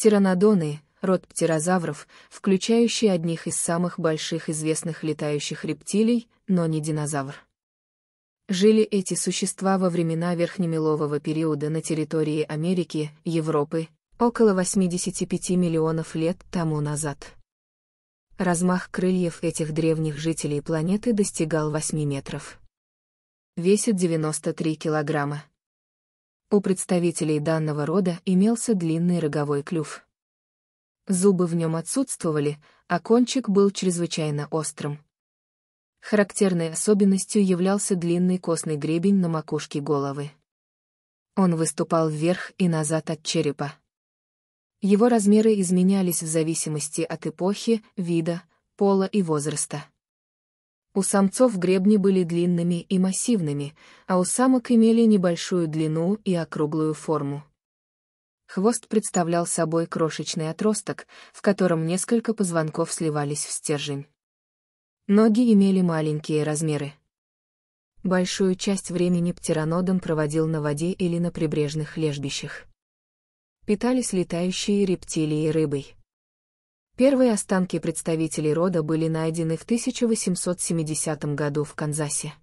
Птеранодоны — род птерозавров, включающий одних из самых больших известных летающих рептилий, но не динозавр. Жили эти существа во времена верхнемелового периода на территории Америки, Европы, около 85 миллионов лет тому назад. Размах крыльев этих древних жителей планеты достигал 8 метров. Весит 93 килограмма. У представителей данного рода имелся длинный роговой клюв. Зубы в нем отсутствовали, а кончик был чрезвычайно острым. Характерной особенностью являлся длинный костный гребень на макушке головы. Он выступал вверх и назад от черепа. Его размеры изменялись в зависимости от эпохи, вида, пола и возраста. У самцов гребни были длинными и массивными, а у самок имели небольшую длину и округлую форму. Хвост представлял собой крошечный отросток, в котором несколько позвонков сливались в стержень. Ноги имели маленькие размеры. Большую часть времени птеранодон проводил на воде или на прибрежных лежбищах. Питались летающие рептилии рыбой. Первые останки представителей рода были найдены в 1870 году в Канзасе.